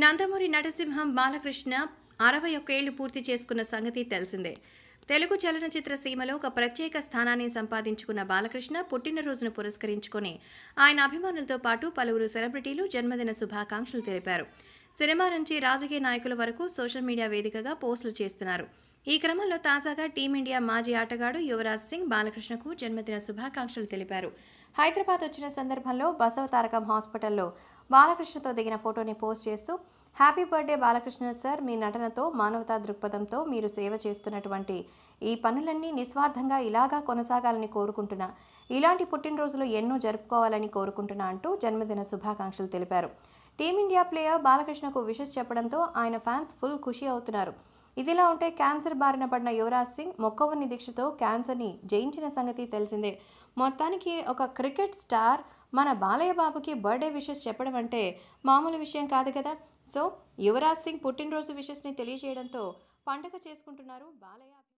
నందమూరి నటసింహం బాలకృష్ణ అరవై ఒక్క ఏళ్లు పూర్తి చేసుకున్న సంగతి తెలిసిందే తెలుగు చలనచిత్ర సీమలో ఒక ప్రత్యేక స్థానాన్ని సంపాదించుకున్న బాలకృష్ణ పుట్టినరోజును పురస్కరించుకుని ఆయన అభిమానులతో పాటు పలువురు సెలబ్రిటీలు జన్మదిన శుభాకాంక్షలు తెలిపారు సినిమా నుంచి రాజకీయ నాయకుల వరకు సోషల్ మీడియా వేదికగా పోస్టులు చేస్తున్నారు ఈ క్రమంలో తాజాగా టీమిండియా మాజీ ఆటగాడు యువరాజ్ సింగ్ బాలకృష్ణకు జన్మదిన శుభాకాంక్షలు తెలిపారు హైదరాబాద్ వచ్చిన సందర్భంలో బసవ తారకం హాస్పిటల్లో బాలకృష్ణతో దిగిన ఫోటోని పోస్ట్ చేస్తూ హ్యాపీ బర్త్డే బాలకృష్ణ సార్ మీ నటనతో మానవతా దృక్పథంతో మీరు సేవ చేస్తున్నటువంటి ఈ పనులన్నీ నిస్వార్థంగా ఇలాగా కొనసాగాలని కోరుకుంటున్నా ఇలాంటి పుట్టినరోజులు ఎన్నో జరుపుకోవాలని కోరుకుంటున్నా అంటూ జన్మదిన శుభాకాంక్షలు తెలిపారు టీమిండియా ప్లేయర్ బాలకృష్ణకు విషెస్ చెప్పడంతో ఆయన ఫ్యాన్స్ ఫుల్ ఖుషి అవుతున్నారు ఇదిలా ఉంటే క్యాన్సర్ బారిన పడిన యువరాజ్ సింగ్ మొక్కవన్ని దీక్షతో క్యాన్సర్ని జయించిన సంగతి తెలిసిందే మొత్తానికి ఒక క్రికెట్ స్టార్ మన బాలయ్య బాబుకి బర్త్డే విషెస్ చెప్పడం అంటే మామూలు విషయం కాదు కదా సో యువరాజ్ సింగ్ పుట్టినరోజు విషెస్ని తెలియజేయడంతో పండగ చేసుకుంటున్నారు బాలయ్య